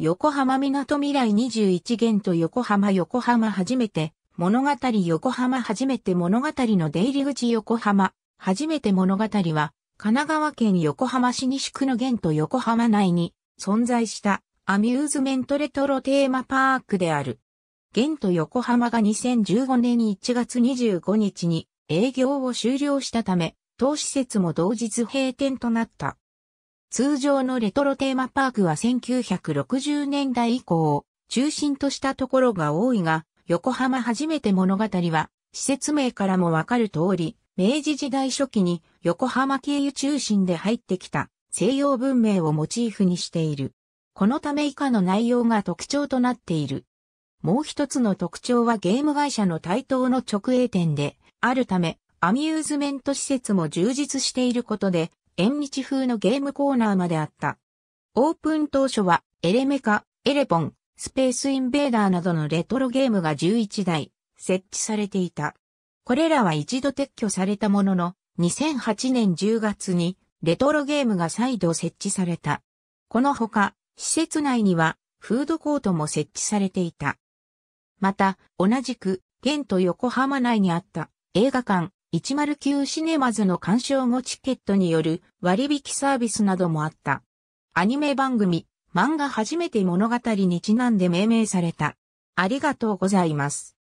横浜港未来21元と横浜横浜初めて物語横浜初めて物語の出入り口横浜初めて物語は神奈川県横浜市西区の元と横浜内に存在したアミューズメントレトロテーマパークである。元と横浜が2015年1月25日に営業を終了したため、当施設も同日閉店となった。通常のレトロテーマパークは1960年代以降を中心としたところが多いが、横浜初めて物語は、施設名からもわかる通り、明治時代初期に横浜経由中心で入ってきた西洋文明をモチーフにしている。このため以下の内容が特徴となっている。もう一つの特徴はゲーム会社の台頭の直営店であるため、アミューズメント施設も充実していることで、縁日風のゲームコーナーまであった。オープン当初は、エレメカ、エレポン、スペースインベーダーなどのレトロゲームが11台、設置されていた。これらは一度撤去されたものの、2008年10月にレトロゲームが再度設置された。このほか、施設内にはフードコートも設置されていた。また、同じく、県と横浜内にあった映画館、109シネマズの鑑賞後チケットによる割引サービスなどもあった。アニメ番組、漫画初めて物語にちなんで命名された。ありがとうございます。